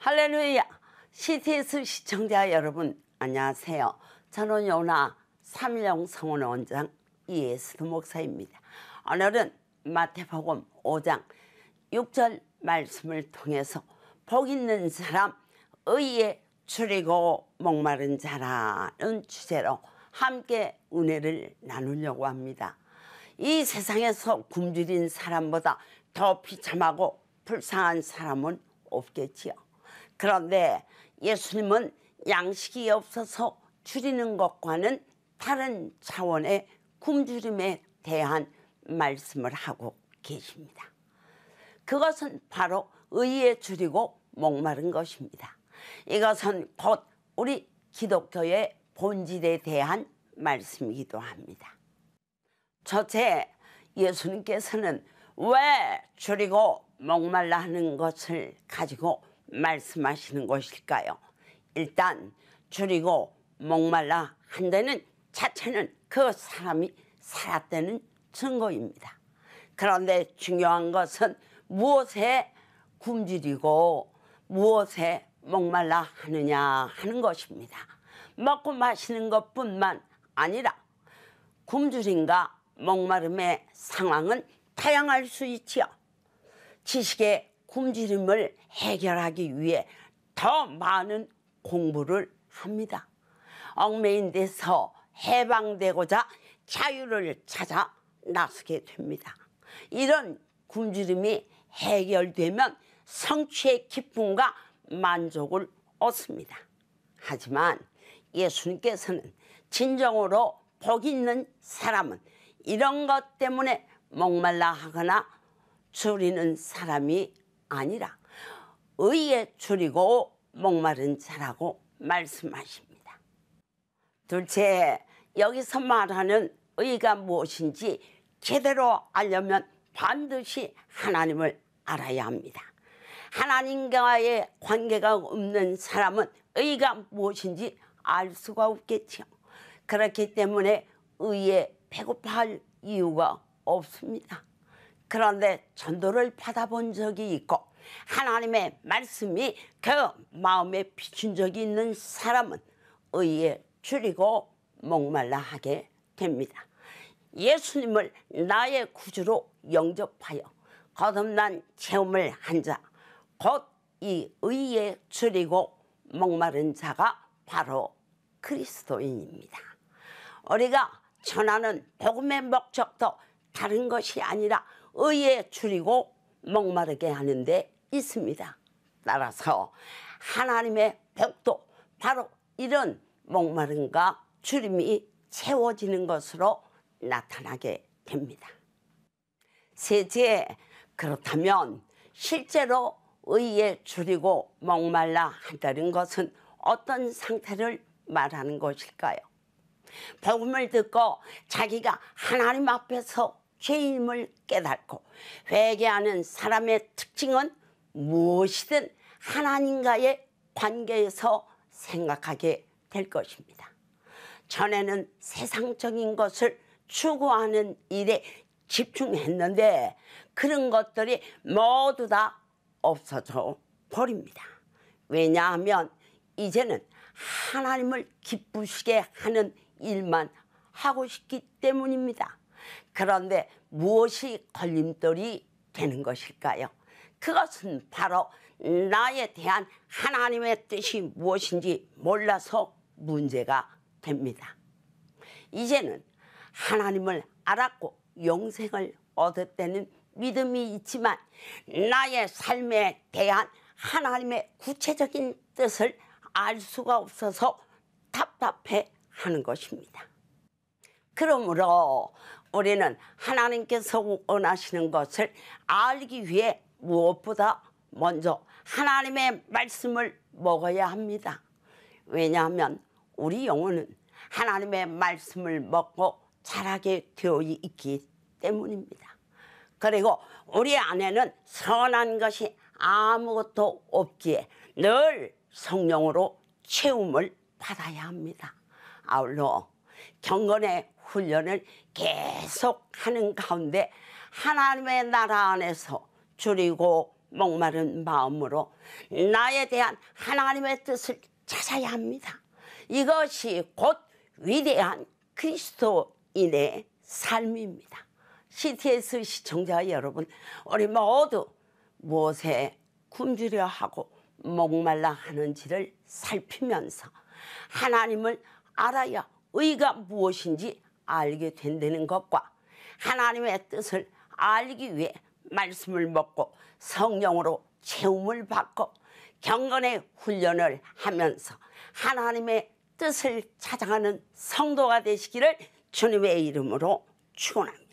할렐루야! CTS 시청자 여러분 안녕하세요. 저는 요나 삼일 성원원장 이예스 목사입니다. 오늘은 마태복음 5장 6절 말씀을 통해서 복 있는 사람, 의에 줄이고 목마른 자라는 주제로 함께 은혜를 나누려고 합니다. 이 세상에서 굶주린 사람보다 더 비참하고 불쌍한 사람은 없겠지요. 그런데 예수님은 양식이 없어서 줄이는 것과는 다른 차원의 굶주림에 대한 말씀을 하고 계십니다. 그것은 바로 의에 줄이고 목마른 것입니다. 이것은 곧 우리 기독교의 본질에 대한 말씀이기도 합니다. 첫째, 예수님께서는 왜 줄이고 목말라 하는 것을 가지고 말씀하시는 것일까요? 일단 줄이고 목말라 한다는 자체는 그 사람이 살았다는 증거입니다. 그런데 중요한 것은 무엇에 굶주리고 무엇에 목말라 하느냐 하는 것입니다. 먹고 마시는 것뿐만 아니라 굶주림과 목마름의 상황은 다양할 수 있지요. 지식의 굶주림을 해결하기 위해 더 많은 공부를 합니다. 얽매인 데서 해방되고자 자유를 찾아 나서게 됩니다. 이런 굶주림이 해결되면 성취의 기쁨과 만족을 얻습니다. 하지만 예수님께서는 진정으로 복 있는 사람은 이런 것 때문에 목말라 하거나 줄이는 사람이 아니라 의에 줄이고 목마른 자라고 말씀하십니다. 둘째, 여기서 말하는 의가 무엇인지 제대로 알려면 반드시 하나님을 알아야 합니다. 하나님과의 관계가 없는 사람은 의가 무엇인지 알 수가 없겠지 그렇기 때문에 의에 배고파할 이유가 없습니다. 그런데 전도를 받아본 적이 있고 하나님의 말씀이 그 마음에 비춘 적이 있는 사람은 의에 줄이고 목말라 하게 됩니다. 예수님을 나의 구주로 영접하여 거듭난 체험을 한 자, 곧 이 의에 줄이고 목마른 자가 바로 그리스도인입니다. 우리가 전하는 복음의 목적도 다른 것이 아니라 의에 줄이고 목마르게 하는 데 있습니다. 따라서 하나님의 벽도 바로 이런 목마름과 주임이 채워지는 것으로 나타나게 됩니다. 셋째, 그렇다면 실제로 의에 줄이고 목말라 한다는 것은 어떤 상태를 말하는 것일까요? 복음을 듣고 자기가 하나님 앞에서 죄임을 깨닫고 회개하는 사람의 특징은 무엇이든 하나님과의 관계에서 생각하게 될 것입니다. 전에는 세상적인 것을 추구하는 일에 집중했는데 그런 것들이 모두 다 없어져 버립니다. 왜냐하면 이제는 하나님을 기쁘시게 하는 일만 하고 싶기 때문입니다. 그런데 무엇이 걸림돌이 되는 것일까요? 그것은 바로 나에 대한 하나님의 뜻이 무엇인지 몰라서 문제가 됩니다. 이제는 하나님을 알았고 영생을 얻었다는 믿음이 있지만 나의 삶에 대한 하나님의 구체적인 뜻을 알 수가 없어서 답답해 하는 것입니다. 그러므로 우리는 하나님께서 원하시는 것을 알기 위해 무엇보다 먼저 하나님의 말씀을 먹어야 합니다. 왜냐하면 우리 영혼은 하나님의 말씀을 먹고 자라게 되어 있기 때문입니다. 그리고 우리 안에는 선한 것이 아무것도 없기에 늘 성령으로 채움을 받아야 합니다. 아울러 경건의 훈련을 계속 하는 가운데 하나님의 나라 안에서 줄이고 목마른 마음으로 나에 대한 하나님의 뜻을 찾아야 합니다. 이것이 곧 위대한 그리스도인의 삶입니다. CTS 시청자 여러분, 우리 모두 무엇에 굶주려 하고 목말라 하는지를 살피면서 하나님을 알아야 의가 무엇인지 알게 된다는 것과 하나님의 뜻을 알기 위해 말씀을 먹고 성령으로 채움을 받고 경건의 훈련을 하면서 하나님의 뜻을 찾아가는 성도가 되시기를 주님의 이름으로 축원합니다.